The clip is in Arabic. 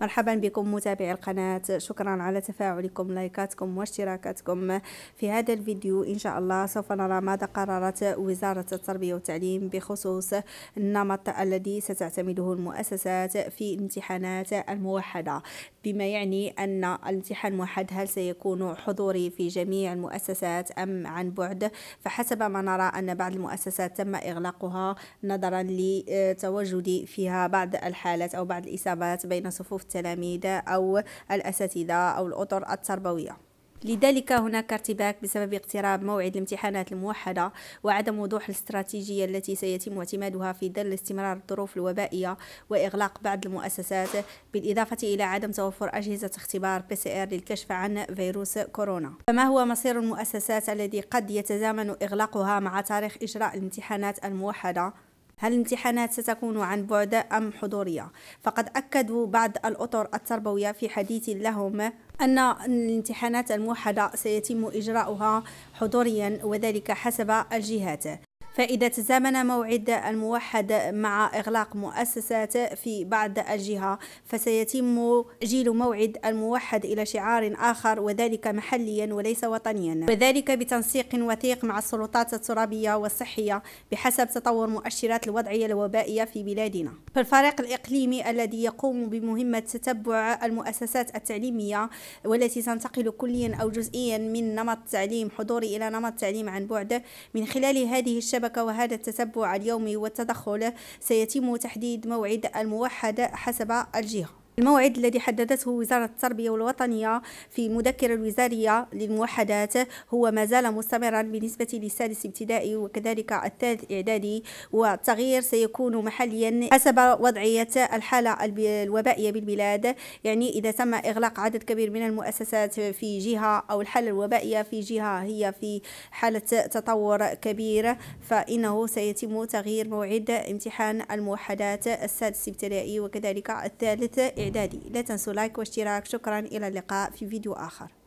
مرحبا بكم متابعي القناة شكرا على تفاعلكم لايكاتكم واشتراكاتكم في هذا الفيديو إن شاء الله سوف نرى ماذا قررت وزارة التربية والتعليم بخصوص النمط الذي ستعتمده المؤسسات في امتحانات الموحدة بما يعني أن الامتحان الموحد هل سيكون حضوري في جميع المؤسسات أم عن بعد فحسب ما نرى أن بعض المؤسسات تم إغلاقها نظرا لتواجد فيها بعض الحالات أو بعض الإصابات بين صفوف التلاميذ أو الأساتذة أو الأطر التربوية لذلك هناك ارتباك بسبب اقتراب موعد الامتحانات الموحدة وعدم وضوح الاستراتيجية التي سيتم اعتمادها في ظل استمرار الظروف الوبائية وإغلاق بعض المؤسسات بالإضافة إلى عدم توفر أجهزة اختبار PCR للكشف عن فيروس كورونا فما هو مصير المؤسسات الذي قد يتزامن إغلاقها مع تاريخ إجراء الامتحانات الموحدة هل الامتحانات ستكون عن بعد أم حضورية؟ فقد أكدوا بعض الأطر التربوية في حديث لهم أن الامتحانات الموحدة سيتم إجراؤها حضوريا وذلك حسب الجهات فإذا تزامن موعد الموحد مع إغلاق مؤسسات في بعض الجهة فسيتم جيل موعد الموحد إلى شعار آخر وذلك محليا وليس وطنيا وذلك بتنسيق وثيق مع السلطات الترابية والصحية بحسب تطور مؤشرات الوضعية الوبائية في بلادنا فالفريق الإقليمي الذي يقوم بمهمة تتبع المؤسسات التعليمية والتي تنتقل كليا أو جزئيا من نمط تعليم حضوري إلى نمط تعليم عن بعد من خلال هذه الشبكة الشبكة وهذا التتبع اليومي والتدخل سيتم تحديد موعد الموحد حسب الجهة الموعد الذي حددته وزارة التربية والوطنية في مذكرة الوزارية للموحدات هو ما زال مستمرا بالنسبة للسادس ابتدائي وكذلك الثالث إعدادي والتغيير سيكون محليا حسب وضعية الحالة الوبائية بالبلاد يعني إذا تم إغلاق عدد كبير من المؤسسات في جهة أو الحالة الوبائية في جهة هي في حالة تطور كبير فإنه سيتم تغيير موعد امتحان الموحدات السادس ابتدائي وكذلك الثالث الإعدادي لا تنسوا لايك واشتراك شكرا إلى اللقاء في فيديو آخر